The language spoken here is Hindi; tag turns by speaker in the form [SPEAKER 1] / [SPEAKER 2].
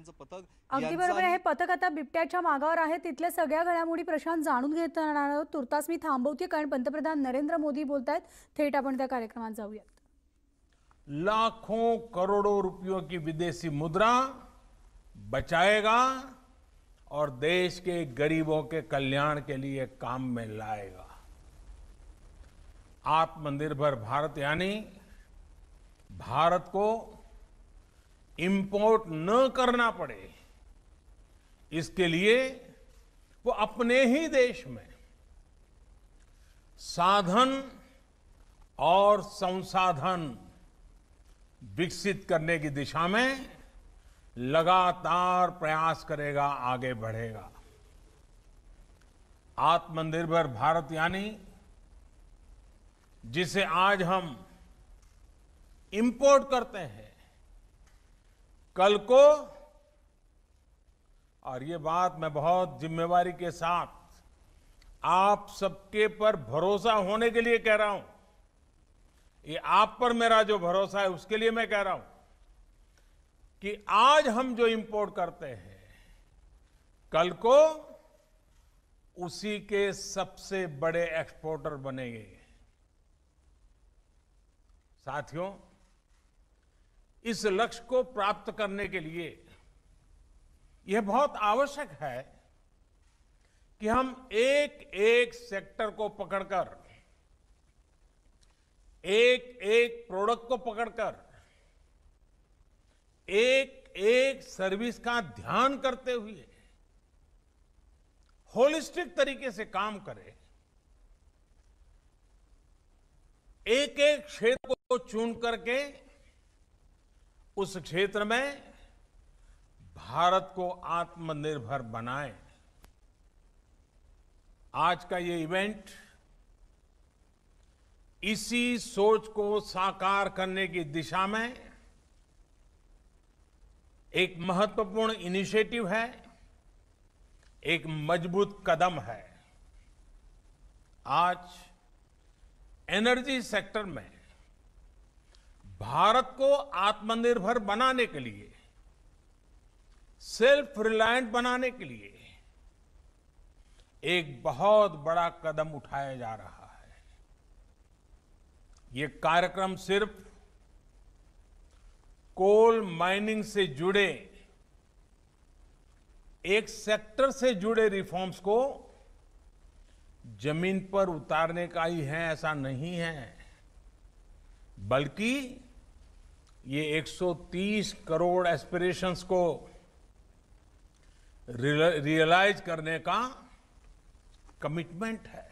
[SPEAKER 1] पथक अगदी बरोबर हे पथक आता बिबट्याच्या मागावर आहे तिथल्या प्रशांत जाणून घेत राहणार कारण पंतप्रधान नरेंद्र मोदी बोलत आहेत थेट आपण त्या कार्यक्रमात लाखों करोड़ों रुपयों की विदेशी मुद्रा बचाएगा और देश के गरीबों के कल्याण के लिए काम में लाएगा आत्मनिर्भर भारत यानी भारत को इंपोर्ट न करना पड़े इसके लिए वो अपने ही देश में साधन और संसाधन विकसित करने की दिशा में लगातार प्रयास करेगा आगे बढ़ेगा आत्मनिर्भर भारत यानी जिसे आज हम इंपोर्ट करते हैं कल को और ये बात मैं बहुत जिम्मेवारी के साथ आप सबके पर भरोसा होने के लिए कह रहा हूं ये आप पर मेरा जो भरोसा है उसके लिए मैं कह रहा हूं कि आज हम जो इंपोर्ट करते हैं कल को उसी के सबसे बड़े एक्सपोर्टर बनेंगे साथियों इस लक्ष्य को प्राप्त करने के लिए यह बहुत आवश्यक है कि हम एक एक सेक्टर को पकड़कर एक एक प्रोडक्ट को पकड़कर एक एक सर्विस का ध्यान करते हुए होलिस्टिक तरीके से काम करें एक एक क्षेत्र को चुन करके उस क्षेत्र में भारत को आत्मनिर्भर बनाएं आज का ये इवेंट इसी सोच को साकार करने की दिशा में एक महत्वपूर्ण इनिशिएटिव है एक मजबूत कदम है आज एनर्जी सेक्टर में भारत को आत्मनिर्भर बनाने के लिए सेल्फ रिलायंट बनाने के लिए एक बहुत बड़ा कदम उठाया जा रहा है ये कार्यक्रम सिर्फ कोल माइनिंग से जुड़े एक सेक्टर से जुड़े रिफॉर्म्स को जमीन पर उतारने का ही है ऐसा नहीं है बल्कि ये 130 करोड़ एस्पिरेशंस को रियलाइज करने का कमिटमेंट है